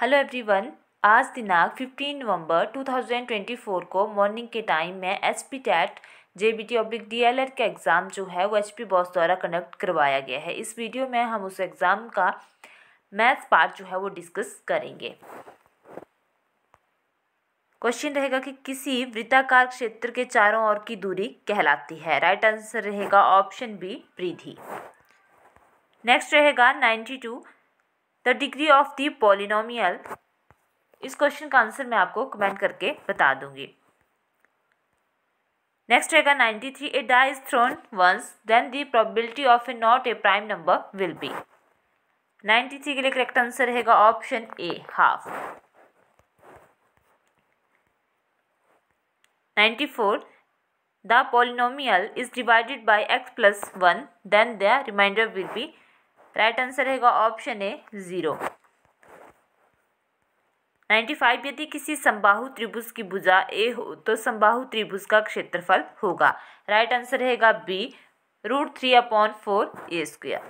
hello everyone आज दिनांक 15 नवंबर 2024 को मॉर्निंग के टाइम में S P TET J B T oblique D L Ed का एग्ज़ाम जो है वो एच पी बॉस द्वारा कंडक्ट करवाया गया है इस वीडियो में हम उस एग्ज़ाम का मैथ्स पार्ट जो है वो डिस्कस करेंगे क्वेश्चन रहेगा कि किसी वृत्ताकार क्षेत्र के चारों ओर की दूरी कहलाती है राइट आंसर रहेगा ऑप्शन बी प्रीधि नेक्स्ट रहेगा ninety two the degree of the polynomial इस क्वेश्चन का आंसर मैं आपको कमेंट करके बता दूंगी नेक्स्ट रहेगा ninety three a die is thrown once then the probability of a not a prime number will be ninety three के लिए करेक्ट आंसर रहेगा option A half ninety four the polynomial is divided by x plus one then the remainder will be right answer रहेगा option A zero ninety five यदि किसी संबाहु त्रिभुज की भुजा ए हो तो संबाहु त्रिभुज का क्षेत्रफल होगा राइट आंसर रहेगा B root three upon four A square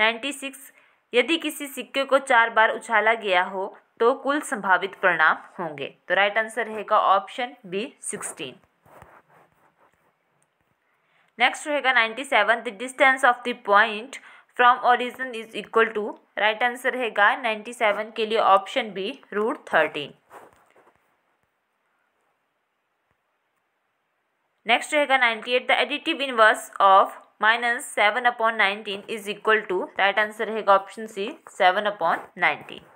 ninety six यदि किसी सिक्के को चार बार उछाला गया हो तो कुल संभावित परिणाम होंगे तो राइट आंसर रहेगा ऑप्शन बी सिक्सटीन नेक्स्ट रहेगा ninety seven the distance of the point from origin is equal to right answer रहेगा नाइन्टी सेवन के लिए option B root thirteen next रहेगा ninety eight the additive inverse of minus seven upon nineteen is equal to right answer रहेगा option C seven upon nineteen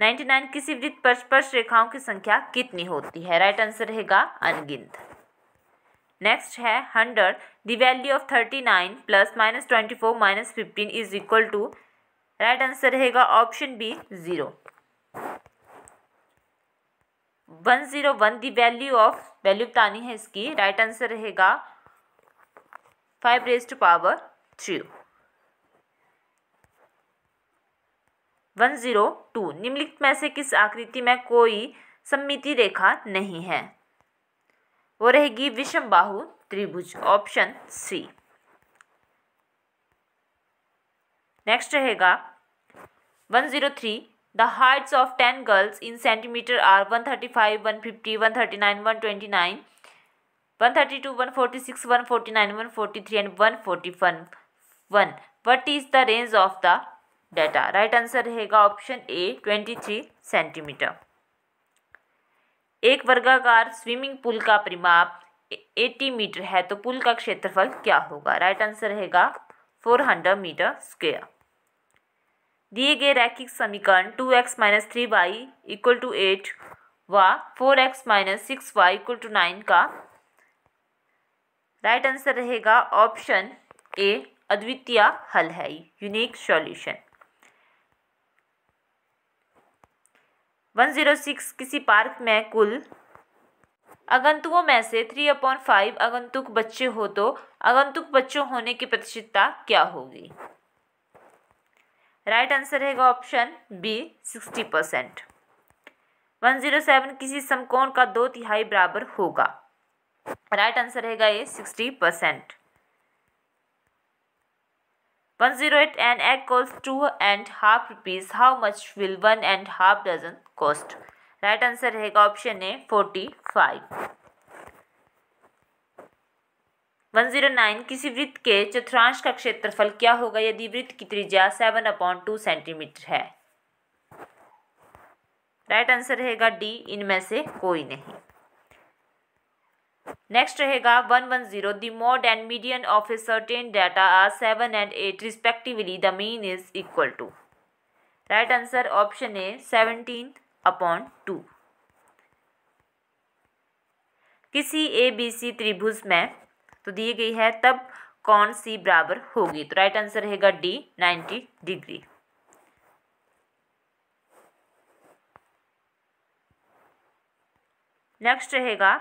ninety nine किसी वृत्त पर स्पर्श रेखाओं की संख्या कितनी होती है राइट आंसर रहेगा अनगिनत नेक्स्ट है hundred the value of thirty nine plus minus twenty four minus fifteen is equal to right answer रहेगा option B zero one zero one the value of value बतानी है इसकी राइट आंसर रहेगा five raise to power three one zero two निम्नलिखित में से किस आकृति में कोई सम्मिति रेखा नहीं है वो रहेगी विषम बाहु त्रिभुज ऑप्शन सी नेक्स्ट रहेगा one zero three the heights of ten girls in centimeter are one thirty five one fifty one thirty nine one twenty nine one thirty two one forty six one forty nine one forty three and one forty one one what is the range of the data right answer रहेगा option A twenty three centimeter एक वर्गाकार swimming pool का परिमाप 80 metre है तो पुल का क्षेत्रफल क्या होगा राइट आंसर रहेगा 400 मीटर स्क्वेयर दिए गए रैखिक समीकरण 2x x minus three y equal to eight व four x minus six y equal to nine का राइट आंसर रहेगा ऑप्शन ए अद्वितीय हल है यूनिक सॉल्यूशन 106 किसी पार्क में कुल आगंतुकों में से थ्री अपॉन फाइव आगंतुक बच्चे हो तो आगंतुक बच्चों होने की प्रतिशतता क्या होगी राइट आंसर है option B sixty percent one zero seven किसी समकोण का दो तिहाई बराबर होगा राइट आंसर रहेगा ये sixty percent one zero eight an egg cost two and half rupees how much will one and half dozen cost right answer रहेगा option A forty five one zero nine किसी वृत्त के चतुर्थांश का क्षेत्रफल क्या होगा यदि वृत्त की त्रिज्या सेवन अपॉन टू सेंटीमीटर है राइट आंसर रहेगा डी इनमें से कोई नहीं नेक्स्ट रहेगा one one zero the mode and median of a certain data are seven and eight respectively the mean is equal to right answer option A seventeen upon two किसी A B C त्रिभुज में तो दी गई है तब कौन सी बराबर होगी तो राइट आंसर रहेगा डी नाइन्टी डिग्री नेक्स्ट रहेगा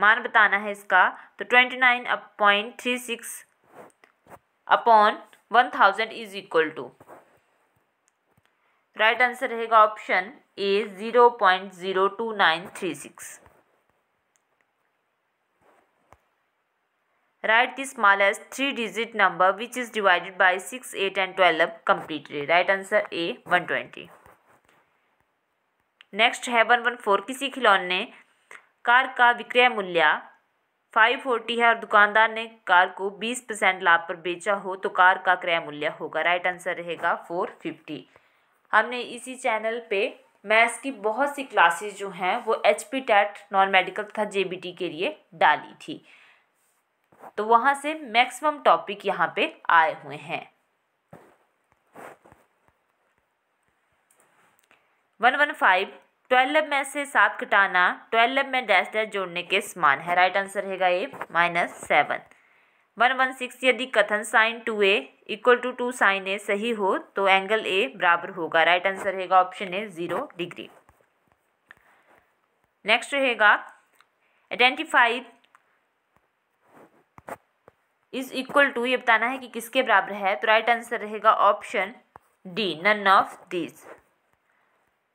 मान बताना है इसका तो twenty nine point three six upon one thousand is equal to right answer रहेगा option A zero point zero two nine three six right smallest three digit number which is divided divided six eight and twelve completely right answer A one twenty next है one one four किसी खिलौने car का विक्रय मूल्य five forty है और दुकानदार ने कार को बीस परसेंट लाभ पर बेचा हो तो कार का क्रय मूल्य होगा राइट आंसर रहेगा फोर फिफ्टी हमने इसी चैनल पे मैथ्स की बहुत सी क्लासेस जो हैं वो H P TET non medical तथा जे बी टी के लिए डाली थी तो वहाँ से मैक्सिमम टॉपिक यहाँ पे आए हुए हैं वन वन फाइव ट्वेल्व में से सात घटाना ट्वेल्व में डैश डैश जोड़ने के समान है राइट आंसर रहेगा A minus seven one one six यदि कथन sine two A equal to two sine A सही हो तो एंगल ए बराबर होगा राइट आंसर रहेगा option A zero degree next रहेगा आइडेंटिफाई इज इक्वल टू ये बताना है कि किसके बराबर है तो राइट आंसर रहेगा option D none of these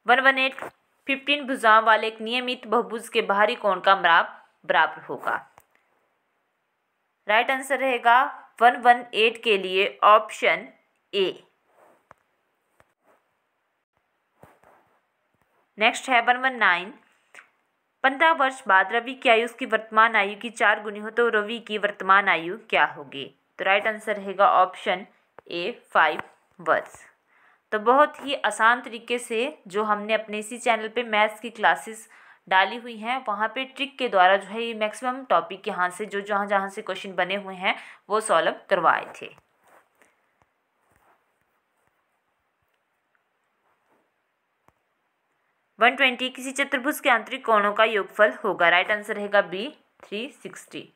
one one eight fifteen भुजाओं वाले एक नियमित बहुभुज के बाहरी कोण का मराब बराबर होगा राइट आंसर रहेगा वन वन एट के लिए ऑप्शन ए नेक्स्ट है वन वन नाइन पंद्रह वर्ष बाद रवि की आयु उसकी वर्तमान आयु की चार गुनी हो तो रवि की वर्तमान आयु क्या होगी तो राइट आंसर रहेगा ऑप्शन ए फाइव वर्ष तो बहुत ही आसान तरीके से जो हमने अपने इसी चैनल पे मैथ्स की क्लासेस डाली हुई हैं वहाँ पे ट्रिक के द्वारा जो है ये मैक्सिमम टॉपिक के यहाँ से जो जहाँ जहाँ से क्वेश्चन बने हुए हैं वो सॉल्व करवाए थे वन ट्वेंटी किसी चतुर्भुज के आंतरिक कोणों का योगफल होगा राइट आंसर रहेगा बी थ्री सिक्सटी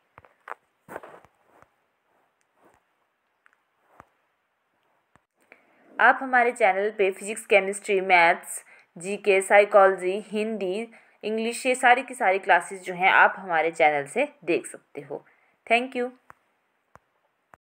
आप हमारे चैनल पे physics chemistry maths GK psychology Hindi English ये सारी की सारी क्लासेस जो हैं आप हमारे चैनल से देख सकते हो थैंक यू